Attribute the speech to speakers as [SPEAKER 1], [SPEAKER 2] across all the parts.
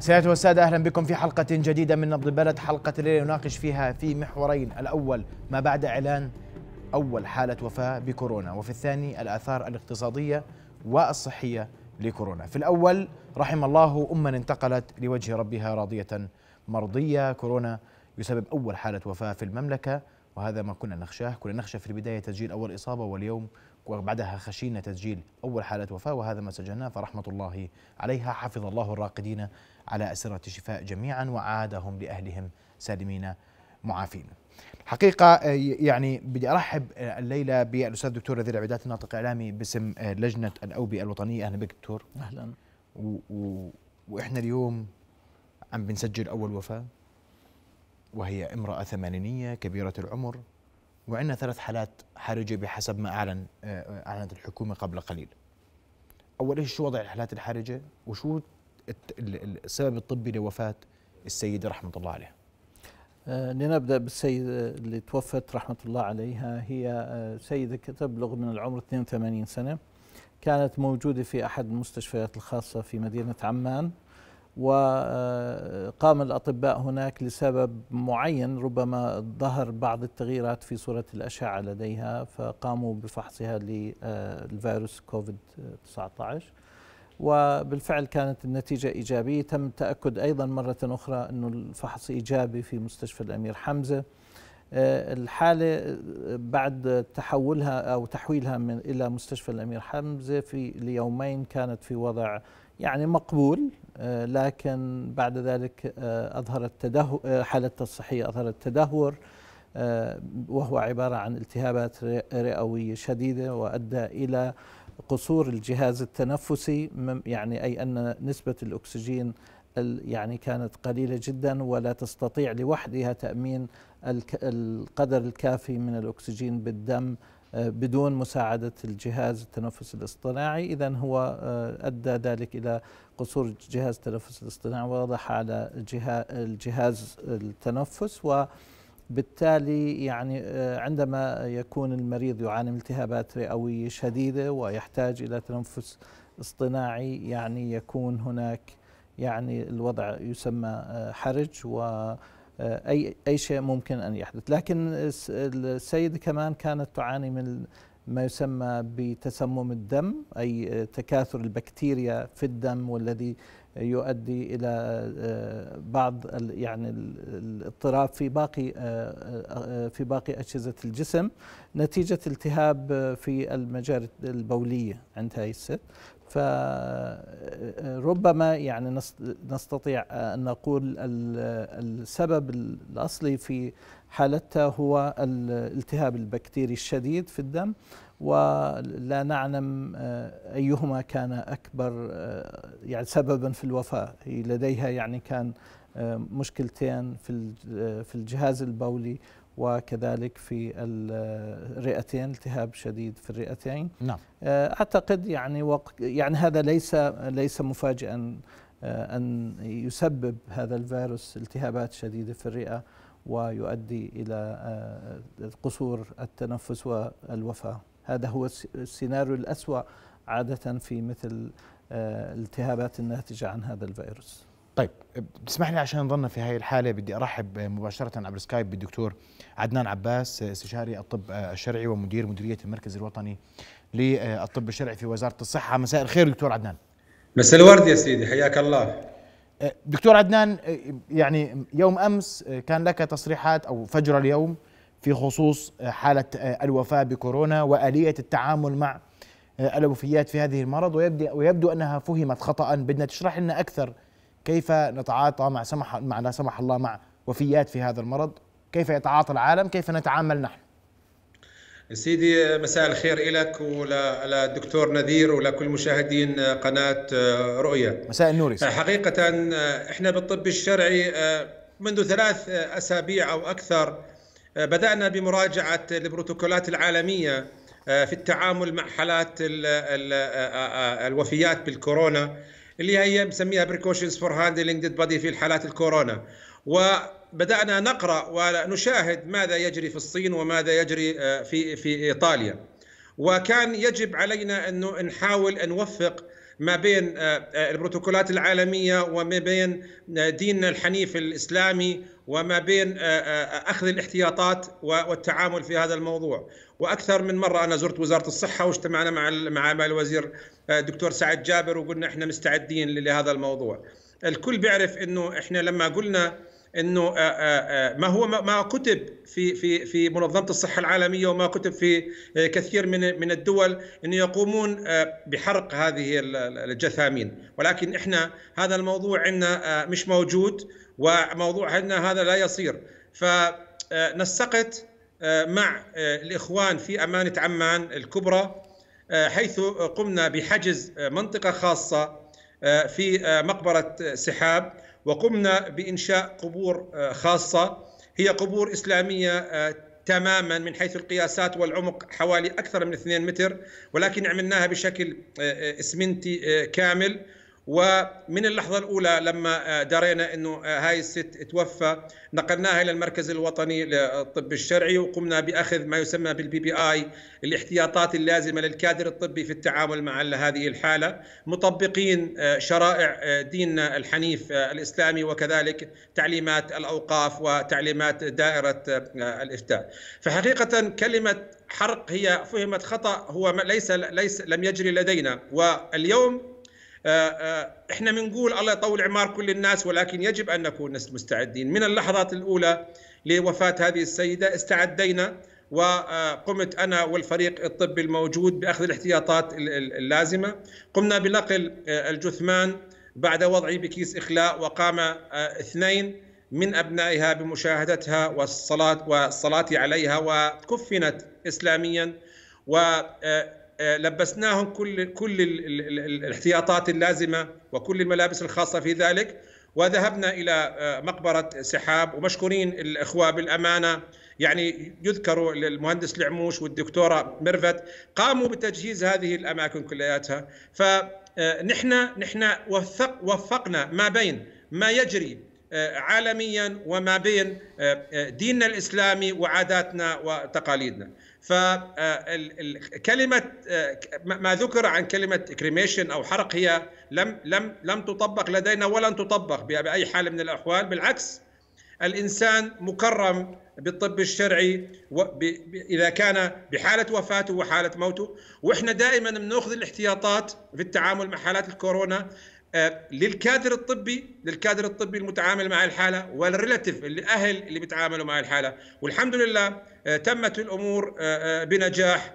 [SPEAKER 1] سيادة والسادة أهلا بكم في حلقة جديدة من نبض البلد حلقة الليلة نناقش فيها في محورين الأول ما بعد إعلان أول حالة وفاة بكورونا وفي الثاني الآثار الاقتصادية والصحية لكورونا في الأول رحم الله أما انتقلت لوجه ربها راضية مرضية كورونا يسبب أول حالة وفاة في المملكة وهذا ما كنا نخشاه كنا نخشى في البداية تسجيل أول إصابة واليوم وبعدها خشينا تسجيل أول حالة وفاة وهذا ما سجلناه فرحمة الله عليها حفظ الله الراقدين على أسرة الشفاء جميعا وعادهم لأهلهم سالمين معافين حقيقة آه، يعني بدي أرحب آه، الليلة بالأستاذ الدكتور نذير عبيدات الناطق الإعلامي باسم آه، لجنة الأوبئة الوطنية أهلا بك دكتور أهلا و... و... وإحنا اليوم عم بنسجل أول وفاة وهي امرأة ثمانينية كبيرة العمر وعندنا ثلاث حالات حرجة بحسب ما أعلن آه، أعلنت الحكومة قبل قليل أول شيء شو وضع الحالات الحرجة وشو السبب الطبي لوفاة السيدة رحمة الله عليها
[SPEAKER 2] آه، لنبدأ بالسيدة اللي توفت رحمة الله عليها هي آه، سيدة تبلغ من العمر 82 سنة كانت موجودة في أحد المستشفيات الخاصة في مدينة عمان وقام الأطباء هناك لسبب معين ربما ظهر بعض التغييرات في صورة الأشعة لديها فقاموا بفحصها للفيروس كوفيد 19 وبالفعل كانت النتيجة إيجابية تم التأكد أيضا مرة أخرى أنه الفحص إيجابي في مستشفى الأمير حمزة الحالة بعد تحولها أو تحويلها من إلى مستشفى الأمير حمزة في ليومين كانت في وضع يعني مقبول آه، لكن بعد ذلك آه، أظهر التدهور آه، حالته الصحية أظهرت تدهور وهو عبارة عن التهابات رئوية شديدة وأدى إلى قصور الجهاز التنفسي يعني أي أن نسبة الأكسجين يعني كانت قليلة جدا ولا تستطيع لوحدها تأمين القدر الكافي من الأكسجين بالدم بدون مساعدة الجهاز التنفس الاصطناعي إذا هو آه، أدى ذلك إلى قصور جهاز التنفس الاصطناعي وضح على الجهاز التنفس و بالتالي يعني آه، عندما يكون المريض يعاني من التهابات رئوية شديدة ويحتاج إلى تنفس اصطناعي يعني يكون هناك يعني الوضع يسمى آه، حرج و آه، اي اي شيء ممكن ان يحدث، لكن السيده كمان كانت تعاني من ما يسمى بتسمم الدم اي تكاثر البكتيريا في الدم والذي يؤدي الى آه، بعض يعني الاضطراب في باقي آه، في باقي اجهزه الجسم نتيجه التهاب في المجاري البوليه عند هاي الست فربما يعني نستطيع أن نقول السبب الأصلي في حالتها هو الالتهاب البكتيري الشديد في الدم ولا نعلم آه، أيهما كان أكبر آه، يعني سببا في الوفاة لديها يعني كان آه، مشكلتين في الجهاز البولي وكذلك في الرئتين التهاب شديد في الرئتين نعم. آه، اعتقد يعني وق... يعني هذا ليس ليس مفاجئا آه، ان يسبب هذا الفيروس التهابات شديده في الرئه ويؤدي الى آه، قصور التنفس والوفاه هذا هو السيناريو الاسوا عاده في
[SPEAKER 1] مثل التهابات الناتجه عن هذا الفيروس طيب بسمح لي عشان نظلنا في هذه الحالة بدي أرحب مباشرة عبر سكايب بالدكتور عدنان عباس استشاري الطب الشرعي ومدير مديرية المركز الوطني للطب الشرعي في وزارة الصحة مساء الخير دكتور عدنان مساء الورد يا سيدي حياك الله أه، دكتور عدنان يعني يوم أمس كان لك تصريحات أو فجر اليوم في خصوص حالة الوفاة بكورونا وآلية التعامل مع الوفيات في هذه المرض ويبدو أنها فهمت خطأ بدنا تشرح لنا أكثر كيف نتعاطى مع سمح مع لا سمح الله مع وفيات في هذا المرض كيف يتعاطى العالم كيف نتعامل نحن
[SPEAKER 3] سيدي مساء الخير لك وللدكتور نذير ولكل مشاهدين قناة آه، رؤية مساء النور حقيقة آه، احنا بالطب الشرعي آه، منذ ثلاث أسابيع أو أكثر بدأنا بمراجعة البروتوكولات العالمية في التعامل مع حالات الوفيات بالكورونا اللي هي مسميها بريكوشنز فور هاندلنج ديد بادي في حالات الكورونا وبدانا نقرا ونشاهد ماذا يجري في الصين وماذا يجري آه، في في ايطاليا وكان يجب علينا انه نحاول ان نوفق ما بين آه، آه، البروتوكولات العالميه وما بين آه، ديننا الحنيف الاسلامي وما بين اخذ الاحتياطات والتعامل في هذا الموضوع واكثر من مره انا زرت وزاره الصحه واجتمعنا مع مع الوزير الدكتور سعد جابر وقلنا احنا مستعدين لهذا الموضوع الكل بيعرف انه احنا لما قلنا انه آه، آه، آه، ما هو ما كتب في في في منظمه الصحه العالميه وما كتب في كثير من من الدول انه يقومون بحرق هذه الجثامين ولكن احنا هذا الموضوع عندنا مش موجود وموضوع عندنا هذا لا يصير فنسقت مع الاخوان في امانه عمان الكبرى حيث قمنا بحجز منطقه خاصه في مقبره سحاب وقمنا بإنشاء قبور آه، خاصة هي قبور إسلامية آه، تماما من حيث القياسات والعمق حوالي أكثر من 2 متر ولكن عملناها بشكل آه، إسمنتي كامل ومن اللحظة الأولى لما آه، درينا أنه آه، هاي الست توفى نقلناها إلى المركز الوطني للطب الشرعي وقمنا بأخذ ما يسمى بالبي بي آي الاحتياطات اللازمة للكادر الطبي في التعامل مع هذه الحالة مطبقين آه، شرائع ديننا الحنيف الإسلامي وكذلك تعليمات الأوقاف وتعليمات دائرة الإفتاء فحقيقة كلمة حرق هي فهمت خطأ هو ليس ليس لم يجري لدينا واليوم آه، آه، احنا بنقول الله يطول عمار كل الناس ولكن يجب ان نكون مستعدين من اللحظات الاولى لوفاه هذه السيده استعدينا وقمت انا والفريق الطبي الموجود باخذ الاحتياطات اللازمه قمنا بنقل آه، الجثمان بعد وضعه بكيس اخلاء وقام اثنين من ابنائها بمشاهدتها والصلاه والصلاه عليها وكفنت اسلاميا و آه، لبسناهم كل كل الاحتياطات اللازمه وكل الملابس الخاصه في ذلك وذهبنا الى آه، مقبره سحاب ومشكورين الاخوه بالامانه يعني يذكر المهندس العموش والدكتوره مرفت قاموا بتجهيز هذه الاماكن كلياتها فنحن آه، نحن وفق وفقنا ما بين ما يجري آه، عالميا وما بين آه، آه، ديننا الاسلامي وعاداتنا وتقاليدنا فكلمه ما ذكر عن كلمه كريميشن او حرق هي لم لم لم تطبق لدينا ولن تطبق باي حال من الاحوال بالعكس الانسان مكرم بالطب الشرعي اذا كان بحاله وفاته وحاله موته واحنا دائما بناخذ الاحتياطات في التعامل مع حالات الكورونا للكادر الطبي للكادر الطبي المتعامل مع الحاله والريلاتيف الاهل اللي بيتعاملوا مع الحاله والحمد لله آه، تمت الامور آه، آه، بنجاح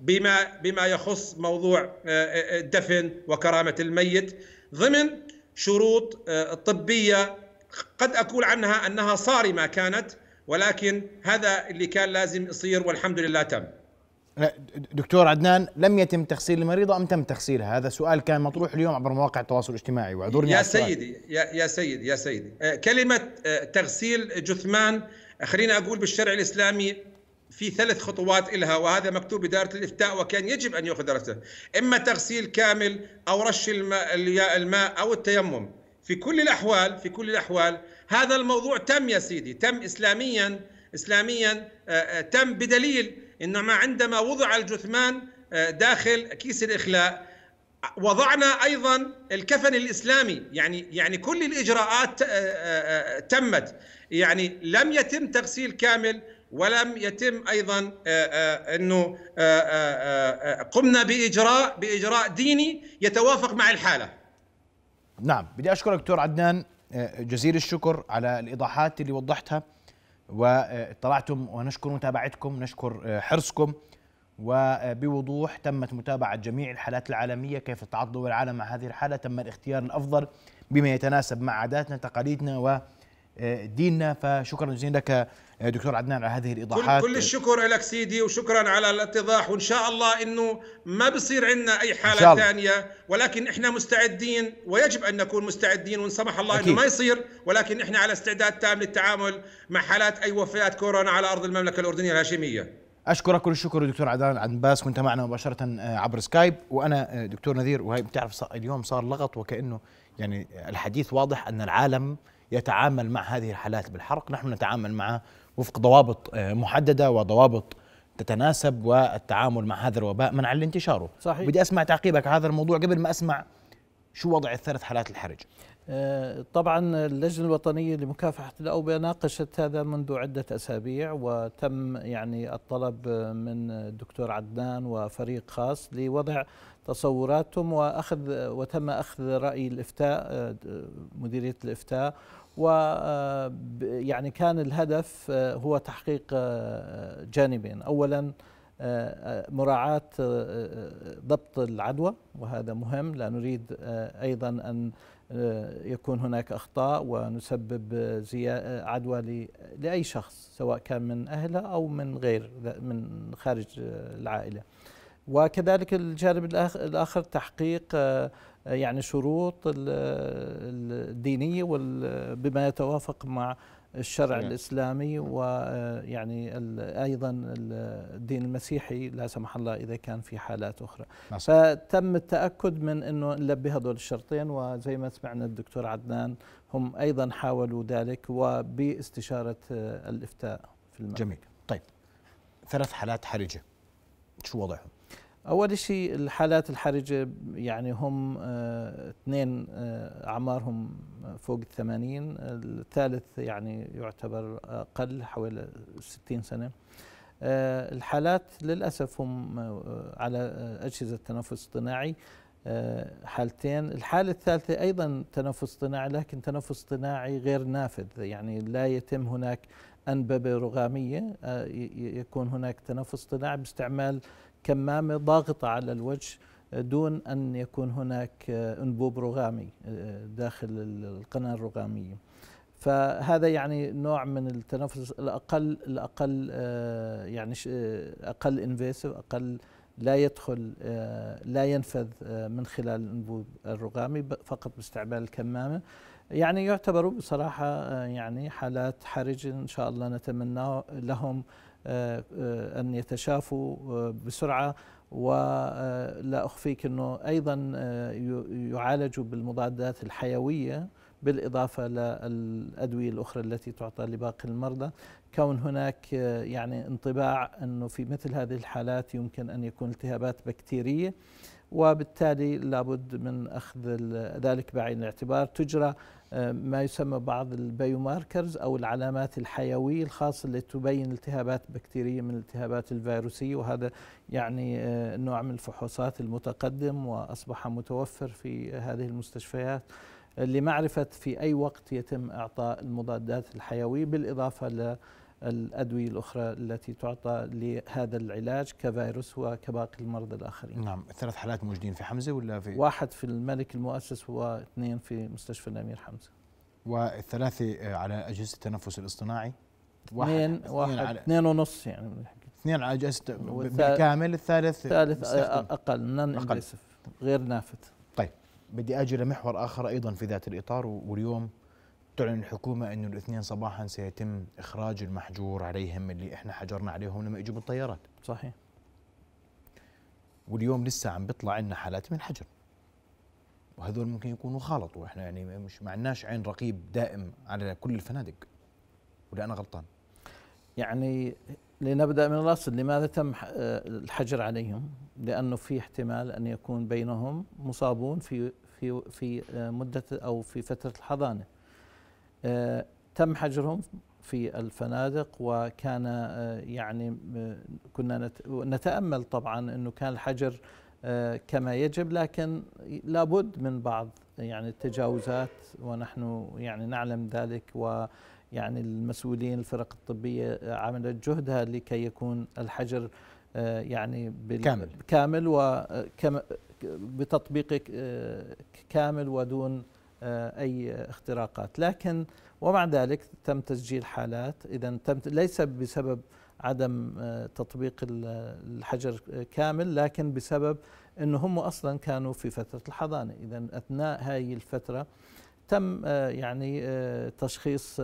[SPEAKER 3] بما بما يخص موضوع الدفن وكرامه الميت ضمن شروط طبيه قد اقول عنها انها صارمه كانت ولكن هذا اللي كان لازم يصير والحمد لله تم
[SPEAKER 1] دكتور عدنان لم يتم تغسيل المريضة أم تم تغسيلها هذا سؤال كان مطروح اليوم عبر مواقع التواصل الاجتماعي واعذرني يا سيدي
[SPEAKER 3] يا, يا سيدي يا سيدي آه، كلمة آه، تغسيل جثمان خليني أقول بالشرع الإسلامي في ثلاث خطوات إلها وهذا مكتوب بدائرة الإفتاء وكان يجب أن يأخذ رأسه إما تغسيل كامل أو رش الماء, الماء أو التيمم في كل الأحوال في كل الأحوال هذا الموضوع تم يا سيدي تم إسلاميا إسلاميا آه، تم بدليل إنما عندما وضع الجثمان آه، داخل كيس الإخلاء وضعنا أيضا الكفن الإسلامي يعني يعني كل الإجراءات آه، آه، تمت يعني لم يتم تغسيل كامل ولم يتم ايضا انه قمنا باجراء باجراء ديني يتوافق مع الحاله.
[SPEAKER 1] نعم، بدي اشكرك دكتور عدنان جزيل الشكر على الايضاحات اللي وضحتها. واطلعتم ونشكر متابعتكم نشكر آه، حرصكم وبوضوح تمت متابعة جميع الحالات العالمية كيف تعاطى دول العالم مع هذه الحالة تم الاختيار الأفضل بما يتناسب مع عاداتنا تقاليدنا ديننا فشكرا جزيلا لك دكتور عدنان على هذه الايضاحات كل, الشكر
[SPEAKER 3] لك سيدي وشكرا على الاتضاح وان شاء الله انه ما بصير عندنا اي حاله ثانيه ولكن احنا مستعدين ويجب ان نكون مستعدين وان سمح الله أكيد. انه ما يصير ولكن احنا على استعداد تام للتعامل مع حالات اي وفيات كورونا على ارض المملكه الاردنيه الهاشميه
[SPEAKER 1] اشكرك كل الشكر دكتور عدنان عنباس كنت معنا مباشره آه، عبر سكايب وانا آه، دكتور نذير وهي بتعرف اليوم صار لغط وكانه يعني الحديث واضح ان العالم يتعامل مع هذه الحالات بالحرق نحن نتعامل معه وفق ضوابط آه، محدده وضوابط تتناسب والتعامل مع هذا الوباء منع الانتشاره صحيح بدي اسمع تعقيبك على هذا الموضوع قبل ما اسمع شو وضع الثلاث حالات الحرج
[SPEAKER 2] آه، طبعا اللجنه الوطنيه لمكافحه الاوبئه ناقشت هذا منذ عده اسابيع وتم يعني الطلب من الدكتور عدنان وفريق خاص لوضع تصوراتهم واخذ وتم اخذ راي الافتاء آه، مديريه الافتاء و آه، يعني كان الهدف آه، هو تحقيق آه، جانبين اولا مراعاة ضبط العدوى وهذا مهم لا نريد أيضا أن يكون هناك أخطاء ونسبب عدوى لأي شخص سواء كان من أهله أو من غير من خارج العائلة وكذلك الجانب الآخر تحقيق يعني شروط الدينية بما يتوافق مع الشرع الإسلامي ويعني آه، أيضا الدين المسيحي لا سمح الله إذا كان في حالات أخرى مصر. نعم. فتم التأكد من أنه نلبي هذول الشرطين وزي ما سمعنا الدكتور عدنان هم أيضا حاولوا ذلك وباستشارة آه، الإفتاء
[SPEAKER 1] في المملكة جميل طيب ثلاث حالات حرجة شو وضعهم؟
[SPEAKER 2] اول شيء الحالات الحرجه يعني هم آه، اثنين آه، اعمارهم فوق الثمانين الثالث يعني يعتبر اقل حوالي 60 سنه آه، الحالات للاسف هم على اجهزه تنفس اصطناعي حالتين الحالة الثالثة أيضا تنفس اصطناعي لكن تنفس اصطناعي غير نافذ يعني لا يتم هناك أنببة رغامية آه، يكون هناك تنفس اصطناعي باستعمال كمامة ضاغطة على الوجه آه، دون أن يكون هناك آه، أنبوب رغامي داخل القناة الرغامية فهذا يعني نوع من التنفس الأقل الأقل يعني أقل انفيسيف أقل لا يدخل لا ينفذ من خلال الانبوب الرغامي فقط باستعمال الكمامه يعني يعتبروا بصراحة آه، يعني حالات حرجة إن شاء الله نتمنى لهم آه، آه، أن يتشافوا بسرعة ولا أخفيك أنه أيضا يعالجوا بالمضادات الحيوية بالإضافة للأدوية الأخرى التي تعطى لباقي المرضى كون هناك يعني انطباع أنه في مثل هذه الحالات يمكن أن يكون التهابات بكتيرية وبالتالي لابد من أخذ ذلك بعين الاعتبار تجرى آه، ما يسمى بعض البيوماركرز أو العلامات الحيوية الخاصة اللي تبين التهابات بكتيرية من التهابات الفيروسية وهذا يعني آه، نوع من الفحوصات المتقدم وأصبح متوفر في هذه المستشفيات لمعرفة في أي وقت يتم إعطاء المضادات الحيوية بالإضافة ل الأدوية الأخرى التي تعطى لهذا العلاج كفيروس وكباقي المرضى الآخرين نعم
[SPEAKER 1] ثلاث حالات موجودين في حمزة ولا
[SPEAKER 2] في واحد في الملك المؤسس واثنين في مستشفى الأمير حمزة
[SPEAKER 1] والثلاثة آه، على أجهزة التنفس الاصطناعي واحد اثنين, واحد اثنين ونص يعني اثنين على أجهزة بالكامل الثالث الثالث آه، أقل نن أقل. غير نافذ طيب بدي أجي لمحور آخر أيضا في ذات الإطار واليوم تعلن الحكومة أنه الاثنين صباحا سيتم إخراج المحجور عليهم اللي إحنا حجرنا عليهم لما إجوا بالطيارات صحيح واليوم لسه عم بيطلع لنا حالات من حجر وهذول ممكن يكونوا خالطوا احنا يعني مش ما عين رقيب دائم على كل الفنادق ولا انا غلطان يعني لنبدا من الرصد
[SPEAKER 2] لماذا تم آه، الحجر عليهم لانه في احتمال ان يكون بينهم مصابون في في في آه، مده او في فتره الحضانه آه، تم حجرهم في الفنادق وكان آه، يعني آه، كنا نتامل طبعا انه كان الحجر كما يجب لكن لابد من بعض يعني التجاوزات ونحن يعني نعلم ذلك ويعني المسؤولين الفرق الطبيه عملت جهدها لكي يكون الحجر يعني كامل كامل بتطبيق كامل ودون آه، أي اختراقات لكن ومع ذلك تم تسجيل حالات إذا تم ليس بسبب عدم آه، تطبيق الحجر كامل لكن بسبب أنه هم أصلا كانوا في فترة الحضانة إذا أثناء هذه الفترة تم آه، يعني تشخيص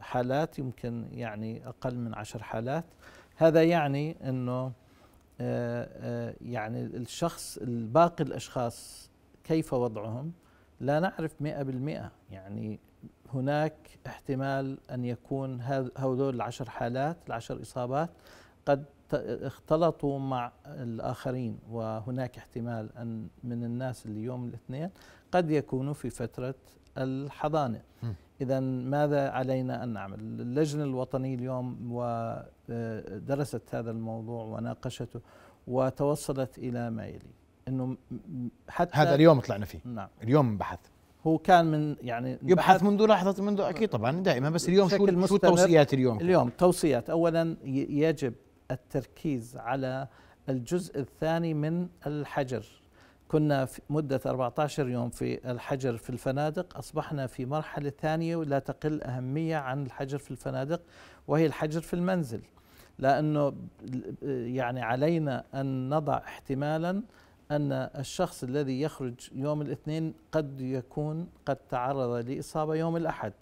[SPEAKER 2] حالات يمكن يعني أقل من عشر حالات هذا يعني أنه يعني الشخص الباقي الأشخاص كيف وضعهم لا نعرف مئة بالمئة يعني هناك احتمال أن يكون هذول العشر حالات العشر إصابات قد اختلطوا مع الآخرين وهناك احتمال أن من الناس اللي يوم الاثنين قد يكونوا في فترة الحضانة إذا ماذا علينا أن نعمل اللجنة الوطنية اليوم ودرست آه، هذا الموضوع وناقشته وتوصلت إلى ما يلي انه حتى
[SPEAKER 1] هذا اليوم طلعنا فيه نعم اليوم
[SPEAKER 2] بحث هو كان من يعني يبحث منذ لحظه منذ اكيد
[SPEAKER 1] طبعا دائما بس اليوم شو شو التوصيات اليوم اليوم
[SPEAKER 2] توصيات اولا يجب التركيز على الجزء الثاني من الحجر كنا في مدة 14 يوم في الحجر في الفنادق أصبحنا في مرحلة ثانية لا تقل أهمية عن الحجر في الفنادق وهي الحجر في المنزل لأنه يعني علينا أن نضع احتمالا أن الشخص الذي يخرج يوم الاثنين قد يكون قد تعرض لإصابة يوم الأحد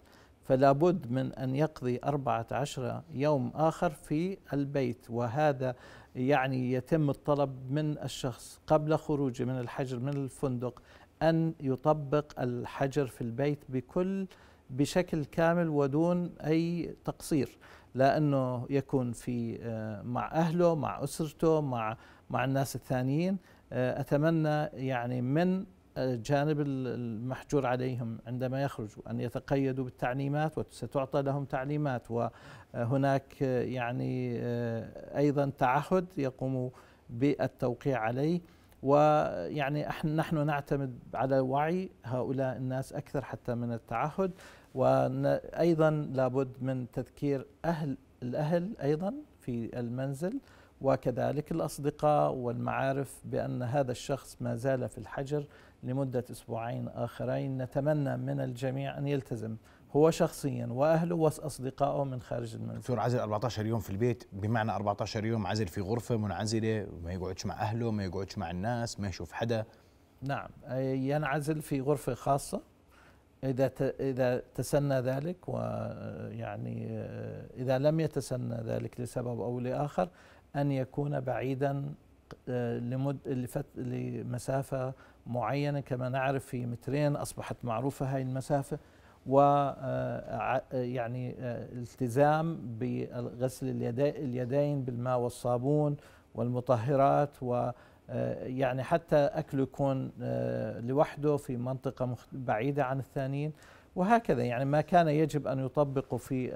[SPEAKER 2] فلا بد من أن يقضي أربعة عشر يوم آخر في البيت وهذا يعني يتم الطلب من الشخص قبل خروجه من الحجر من الفندق أن يطبق الحجر في البيت بكل بشكل كامل ودون أي تقصير لأنه يكون في آه، مع أهله مع أسرته مع مع الناس الثانيين آه، أتمنى يعني من الجانب آه، المحجور عليهم عندما يخرجوا أن يتقيدوا بالتعليمات وستعطى لهم تعليمات وهناك آه، يعني أيضا تعهد يقوم بالتوقيع عليه ويعني نحن نعتمد على وعي هؤلاء الناس أكثر حتى من التعهد وأيضا لابد من تذكير أهل الأهل أيضا في المنزل وكذلك الأصدقاء والمعارف بأن هذا الشخص ما زال في الحجر لمدة أسبوعين آخرين نتمنى من الجميع أن يلتزم هو شخصيا واهله واصدقائه من
[SPEAKER 1] خارج المنزل دكتور عزل 14 يوم في البيت بمعنى 14 يوم عزل في غرفه منعزله ما يقعدش مع اهله ما يقعدش مع الناس ما يشوف حدا
[SPEAKER 2] نعم ينعزل في غرفه خاصه اذا اذا تسنى ذلك ويعني آه، اذا لم يتسنى ذلك لسبب او لاخر أن يكون بعيدا آه، لمد لمسافة معينة كما نعرف في مترين أصبحت معروفة هاي المسافة و آه، يعني آه، التزام بغسل اليدين بالماء والصابون والمطهرات و يعني حتى أكله يكون لوحده في منطقة بعيدة عن الثانيين وهكذا يعني ما كان يجب أن يطبقه في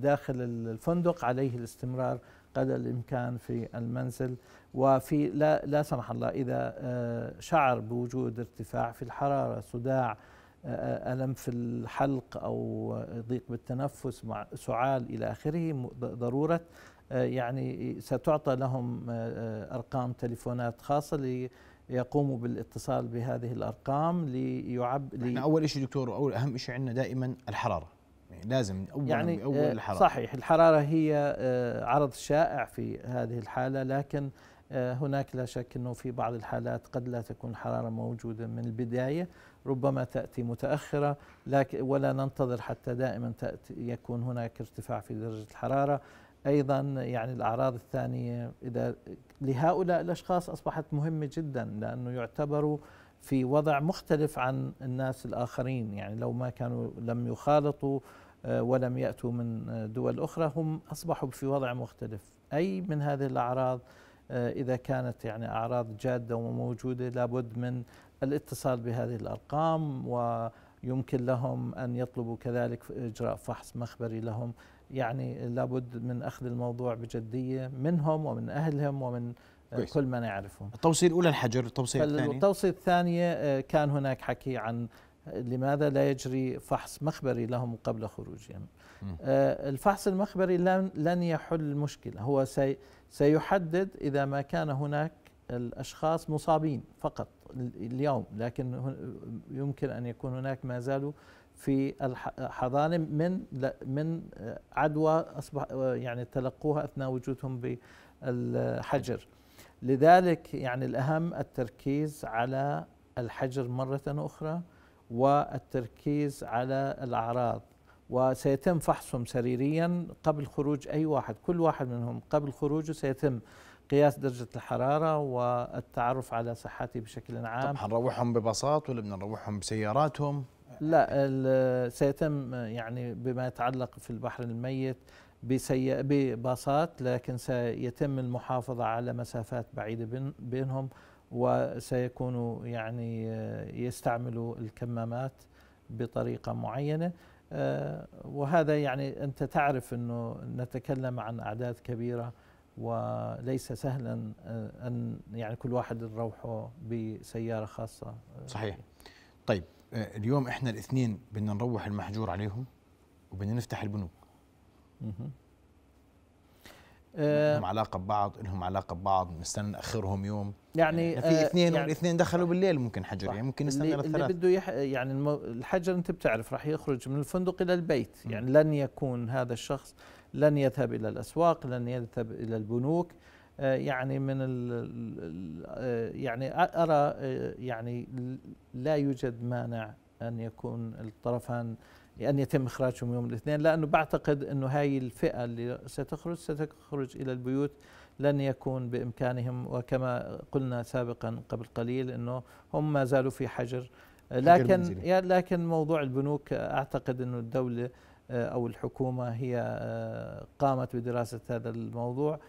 [SPEAKER 2] داخل الفندق عليه الاستمرار قدر الامكان في المنزل وفي لا لا سمح الله اذا آه، شعر بوجود ارتفاع في الحراره صداع آه، آه، الم في الحلق او ضيق بالتنفس مع سعال الى اخره ضروره يعني ستعطى لهم ارقام تليفونات خاصه لي يقوموا بالاتصال
[SPEAKER 1] بهذه الارقام ليعب لي اول شيء دكتور اول اهم شيء عندنا دائما الحراره يعني لازم أول يعني أول آه، الحرارة صحيح الحرارة هي آه، عرض شائع في هذه
[SPEAKER 2] الحالة لكن آه، هناك لا شك أنه في بعض الحالات قد لا تكون الحرارة موجودة من البداية ربما تأتي متأخرة لكن ولا ننتظر حتى دائما تأتي يكون هناك ارتفاع في درجة الحرارة ايضا يعني الاعراض الثانيه اذا لهؤلاء الاشخاص اصبحت مهمه جدا لانه يعتبروا في وضع مختلف عن الناس الآخرين يعني لو ما كانوا لم يخالطوا آه، ولم يأتوا من آه، دول أخرى هم أصبحوا في وضع مختلف أي من هذه الأعراض آه، إذا كانت يعني أعراض جادة وموجودة لابد من الاتصال بهذه الأرقام ويمكن لهم أن يطلبوا كذلك إجراء فحص مخبري لهم يعني لابد من أخذ الموضوع بجدية منهم ومن أهلهم ومن كويس. كل ما نعرفهم
[SPEAKER 1] التوصية الأولى الحجر التوصية الثانية
[SPEAKER 2] التوصية الثانية آه، كان هناك حكي عن آه، لماذا لا يجري فحص مخبري لهم قبل خروجهم آه، الفحص المخبري لن يحل المشكلة هو سيحدد إذا ما كان هناك الأشخاص مصابين فقط اليوم لكن يمكن أن يكون هناك ما زالوا في الحضانة من من عدوى أصبح يعني تلقوها أثناء وجودهم بالحجر لذلك يعني الأهم التركيز على الحجر مرة أخرى والتركيز على الأعراض وسيتم فحصهم سريريا قبل خروج أي واحد كل واحد منهم قبل خروجه سيتم قياس درجة الحرارة والتعرف على صحته بشكل عام طب حنروحهم
[SPEAKER 1] ببساط ولا بدنا نروحهم بسياراتهم؟
[SPEAKER 2] لا سيتم يعني بما يتعلق في البحر الميت بسيء بباصات لكن سيتم المحافظة على مسافات بعيدة بينهم وسيكونوا يعني يستعملوا الكمامات بطريقة معينة آه، وهذا يعني أنت تعرف أنه نتكلم عن أعداد كبيرة وليس سهلا آه، أن يعني كل واحد نروحه بسيارة خاصة
[SPEAKER 1] صحيح طيب آه، اليوم إحنا الاثنين بدنا نروح المحجور عليهم وبدنا نفتح البنوك آه، لهم علاقه ببعض لهم علاقه ببعض نستنى اخرهم يوم يعني, يعني في آه، اثنين يعني الاثنين دخلوا بالليل ممكن حجر يعني ممكن نستنى اللي, اللي
[SPEAKER 2] بده يح يعني الحجر انت بتعرف راح يخرج من الفندق الى البيت يعني لن يكون هذا الشخص لن يذهب الى الاسواق لن يذهب الى البنوك آه، يعني من الـ يعني ارى يعني لا يوجد مانع ان يكون الطرفان أن يتم إخراجهم يوم الاثنين لأنه بعتقد أنه هاي الفئة اللي ستخرج ستخرج إلى البيوت لن يكون بإمكانهم وكما قلنا سابقا قبل قليل أنه هم ما زالوا في حجر لكن لكن موضوع البنوك أعتقد أنه الدولة أو الحكومة هي آه، قامت بدراسة هذا الموضوع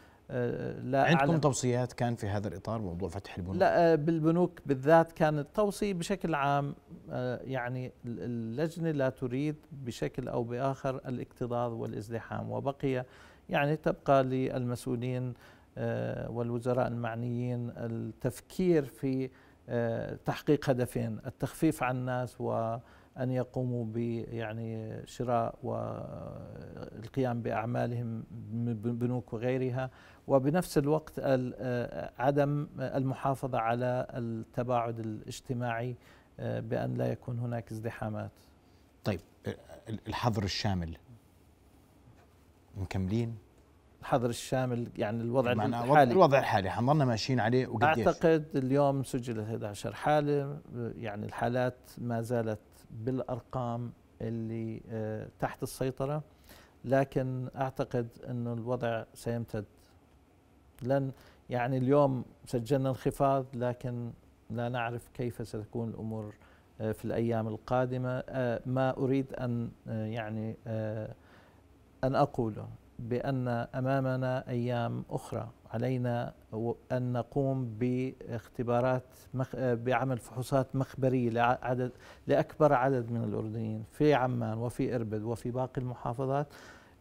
[SPEAKER 1] لا عندكم أعلم. توصيات كان في هذا الاطار موضوع فتح البنوك؟
[SPEAKER 2] لا آه، بالبنوك بالذات كان التوصي بشكل عام آه، يعني اللجنه لا تريد بشكل او باخر الاكتظاظ والازدحام وبقي يعني تبقى للمسؤولين آه، والوزراء المعنيين التفكير في تحقيق هدفين التخفيف عن الناس و أن يقوموا يعني شراء والقيام بأعمالهم بنوك وغيرها وبنفس الوقت آه، عدم المحافظة على التباعد الاجتماعي آه، بأن لا يكون هناك ازدحامات
[SPEAKER 1] طيب آه، الحظر الشامل مكملين
[SPEAKER 2] الحظر الشامل يعني الوضع الحالي الوضع الحالي
[SPEAKER 1] حنظلنا ماشيين عليه وقديش
[SPEAKER 2] اعتقد اليوم سجلت 11 حاله يعني الحالات ما زالت بالارقام اللي آه، تحت السيطره لكن اعتقد انه الوضع سيمتد لن يعني اليوم سجلنا انخفاض لكن لا نعرف كيف ستكون الامور آه، في الايام القادمه آه، ما اريد ان يعني ان اقوله بان امامنا ايام اخرى علينا أن نقوم باختبارات مخ... بعمل فحوصات مخبرية لعدد لأكبر عدد من الأردنيين في عمان وفي إربد وفي باقي المحافظات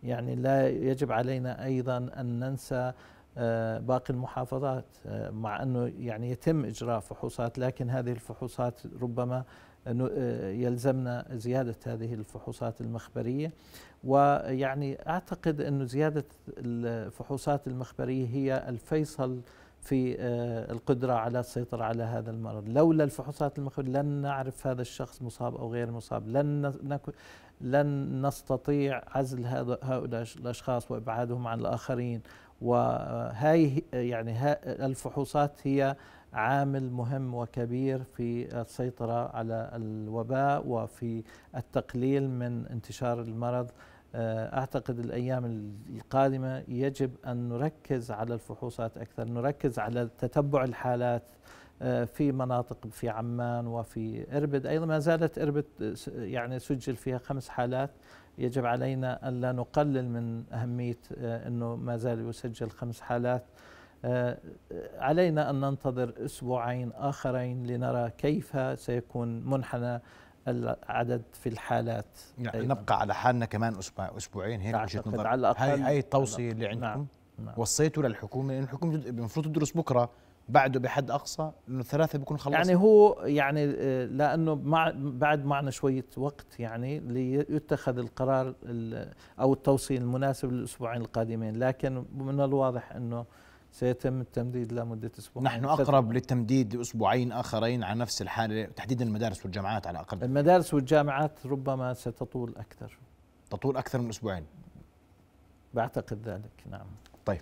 [SPEAKER 2] يعني لا يجب علينا أيضا أن ننسى آه، باقي المحافظات آه، مع أنه يعني يتم إجراء فحوصات لكن هذه الفحوصات ربما آه، يلزمنا زيادة هذه الفحوصات المخبرية ويعني أعتقد أن زيادة الفحوصات المخبرية هي الفيصل في آه، القدرة على السيطرة على هذا المرض لولا الفحوصات المخبرية لن نعرف هذا الشخص مصاب أو غير مصاب لن نكون لن نستطيع عزل هؤلاء الأشخاص وإبعادهم عن الآخرين وهاي يعني الفحوصات هي عامل مهم وكبير في السيطرة على الوباء وفي التقليل من انتشار المرض آه، أعتقد الأيام القادمة يجب أن نركز على الفحوصات أكثر نركز على تتبع الحالات آه، في مناطق في عمان وفي إربد أيضا ما زالت إربد يعني سجل فيها خمس حالات يجب علينا ألا نقلل من أهمية آه، أنه ما زال يسجل خمس حالات آه، علينا أن ننتظر أسبوعين آخرين لنرى كيف
[SPEAKER 1] سيكون منحنى العدد في الحالات يعني نبقى على حالنا كمان أسبوعين هيك وجهة نظر على الأقل هاي اي التوصية اللي عندكم نعم. نعم. وصيتوا للحكومة إن الحكومة المفروض تدرس بكرة بعده بحد اقصى انه ثلاثه بيكون خلص يعني
[SPEAKER 2] هو يعني آه، لانه مع بعد معنا شويه وقت يعني ليتخذ القرار او التوصيل المناسب للاسبوعين القادمين لكن من الواضح انه سيتم التمديد لمدة أسبوعين نحن أقرب
[SPEAKER 1] للتمديد لأسبوعين آخرين على نفس الحالة تحديدا المدارس والجامعات على الأقل المدارس والجامعات ربما ستطول أكثر تطول أكثر من أسبوعين بعتقد ذلك نعم طيب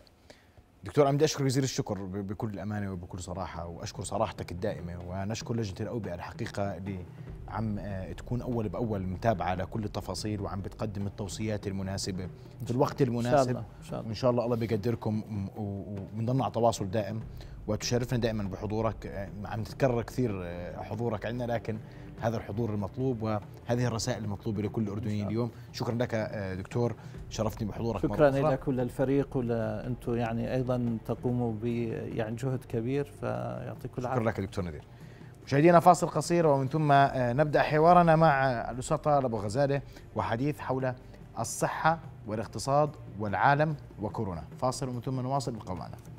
[SPEAKER 1] دكتور عمدي اشكر جزيل الشكر بكل امانه وبكل صراحه واشكر صراحتك الدائمه ونشكر لجنه الاوبئه الحقيقه اللي عم آه، تكون اول باول متابعه لكل التفاصيل وعم بتقدم التوصيات المناسبه في الوقت المناسب إن شاء الله. إن شاء الله. الله بيقدركم وبنضلنا على تواصل دائم وتشرفنا دائما بحضورك آه، عم تتكرر كثير آه، حضورك عندنا لكن هذا الحضور المطلوب وهذه الرسائل المطلوبه لكل الاردنيين اليوم شكرا لك دكتور شرفتني بحضورك شكرا لك
[SPEAKER 2] وللفريق ولانتم يعني ايضا تقوموا
[SPEAKER 1] ب يعني جهد كبير فيعطيكم العافيه شكرا لك دكتور نذير مشاهدينا فاصل قصير ومن ثم آه، نبدا حوارنا مع آه، الاستاذ طارق ابو غزاله وحديث حول الصحه والاقتصاد والعالم وكورونا فاصل ومن ثم نواصل بقوانا